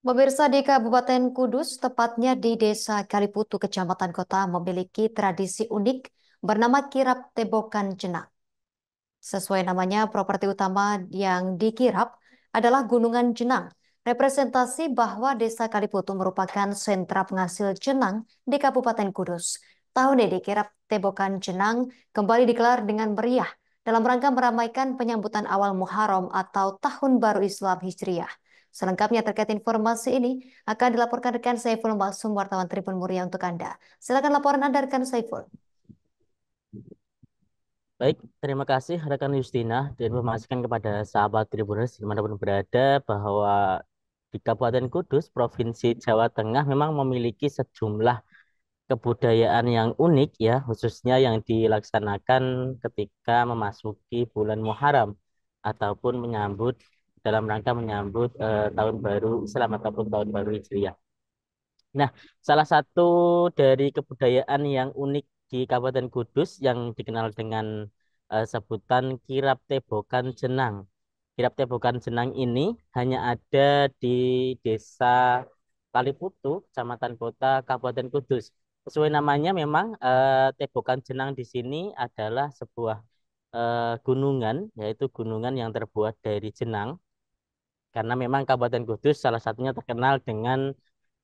Pemirsa di Kabupaten Kudus, tepatnya di Desa Kaliputu, Kecamatan Kota, memiliki tradisi unik bernama kirap tebokan jenang. Sesuai namanya, properti utama yang dikirap adalah gunungan jenang, representasi bahwa Desa Kaliputu merupakan sentra penghasil jenang di Kabupaten Kudus. Tahun ini kirap tebokan jenang kembali digelar dengan meriah dalam rangka meramaikan penyambutan awal Muharram atau Tahun Baru Islam Hijriah. Selengkapnya terkait informasi ini akan dilaporkan rekan Saiful Maksum wartawan Tribun Muria untuk Anda. Silakan laporan Anda rekan Saiful. Baik, terima kasih rekan Justina memastikan kepada sahabat Tribuners dimanapun berada bahwa di Kabupaten Kudus, Provinsi Jawa Tengah memang memiliki sejumlah kebudayaan yang unik ya, khususnya yang dilaksanakan ketika memasuki bulan Muharram ataupun menyambut dalam rangka menyambut uh, tahun baru Islam ataupun tahun baru Hijriah. Nah, salah satu dari kebudayaan yang unik di Kabupaten Kudus yang dikenal dengan uh, sebutan kirap tebokan jenang. Kirap tebokan jenang ini hanya ada di Desa Kaliputu, Kecamatan Kota, Kabupaten Kudus. Sesuai namanya memang uh, tebokan jenang di sini adalah sebuah gunungan, yaitu gunungan yang terbuat dari jenang karena memang Kabupaten Kudus salah satunya terkenal dengan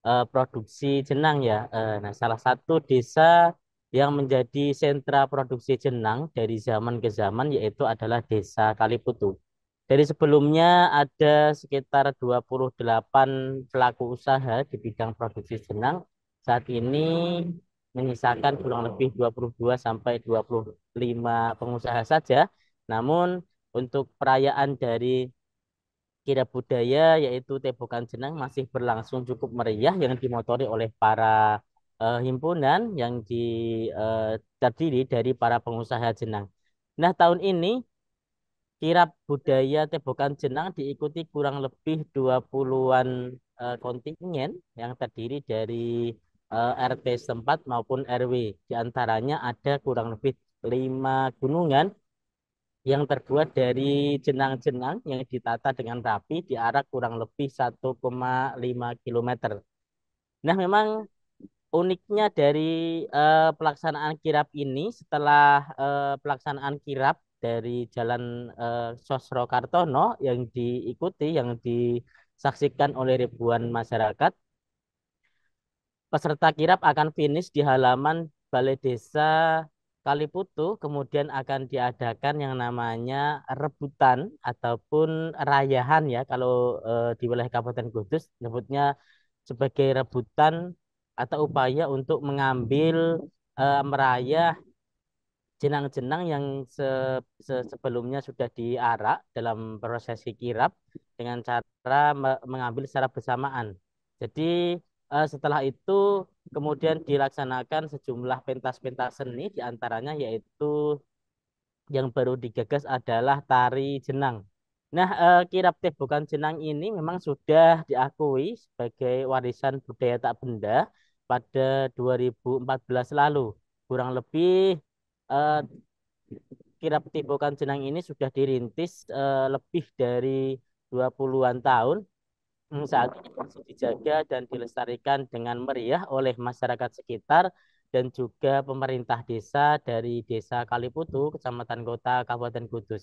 uh, produksi jenang ya. Uh, nah, salah satu desa yang menjadi sentra produksi jenang dari zaman ke zaman yaitu adalah Desa Kaliputu. Dari sebelumnya ada sekitar 28 pelaku usaha di bidang produksi jenang. Saat ini menyisakan kurang lebih 22 sampai 25 pengusaha saja. Namun untuk perayaan dari Kira budaya yaitu Tebokan Jenang masih berlangsung cukup meriah yang dimotori oleh para uh, himpunan yang di, uh, terdiri dari para pengusaha jenang. Nah, tahun ini kira budaya Tebokan Jenang diikuti kurang lebih 20-an uh, eh, kontingen yang terdiri dari uh, RT setempat maupun RW. Di antaranya ada kurang lebih lima gunungan yang terbuat dari jenang-jenang yang ditata dengan rapi di arah kurang lebih 1,5 km. Nah, memang uniknya dari uh, pelaksanaan kirap ini setelah uh, pelaksanaan kirap dari Jalan uh, Sosro Kartono yang diikuti yang disaksikan oleh ribuan masyarakat peserta kirap akan finish di halaman Balai Desa kali putu kemudian akan diadakan yang namanya rebutan ataupun rayahan ya kalau e, di wilayah Kabupaten Kudus sebutnya sebagai rebutan atau upaya untuk mengambil e, merayah jenang-jenang yang se, se, sebelumnya sudah diarak dalam prosesi kirap dengan cara me, mengambil secara bersamaan. Jadi uh, setelah itu kemudian dilaksanakan sejumlah pentas-pentas seni diantaranya yaitu yang baru digagas adalah tari jenang. Nah, eh, kirap teh bukan jenang ini memang sudah diakui sebagai warisan budaya tak benda pada 2014 lalu. Kurang lebih eh, kirap teh bukan jenang ini sudah dirintis lebih dari 20-an tahun Hmm, saat ini masih dijaga dan dilestarikan dengan meriah oleh masyarakat sekitar dan juga pemerintah desa dari Desa Kaliputu, Kecamatan Kota, Kabupaten Kudus.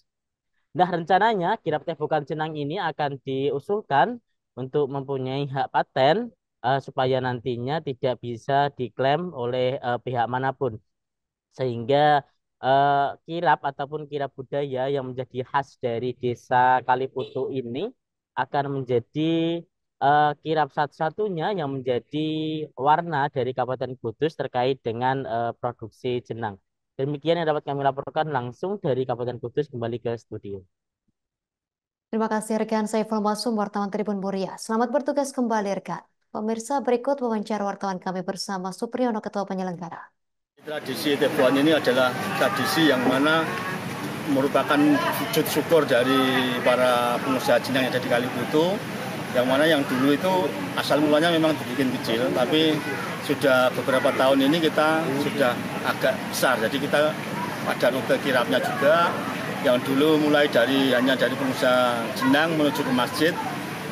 Nah, rencananya kirap teh bukan jenang ini akan diusulkan untuk mempunyai hak paten uh, supaya nantinya tidak bisa diklaim oleh uh, pihak manapun. Sehingga uh, kirap ataupun kirap budaya yang menjadi khas dari Desa Kaliputu ini akan menjadi uh, eh, kirap satu-satunya yang menjadi warna dari Kabupaten Kudus terkait dengan uh, produksi jenang. Demikian yang dapat kami laporkan langsung dari Kabupaten Kudus kembali ke studio. Terima kasih rekan saya Masum, wartawan Tribun Muria. Selamat bertugas kembali rekan. Pemirsa berikut wawancara wartawan kami bersama Supriyono Ketua Penyelenggara. Tradisi Tebuan ini adalah tradisi yang mana merupakan wujud syukur dari para pengusaha Cina yang ada di Kalibutu yang mana yang dulu itu asal mulanya memang dibikin kecil tapi sudah beberapa tahun ini kita sudah agak besar jadi kita ada rute kirapnya juga yang dulu mulai dari hanya dari pengusaha jenang menuju ke masjid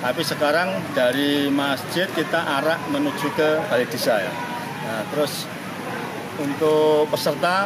tapi sekarang dari masjid kita arah menuju ke balai desa ya nah, terus untuk peserta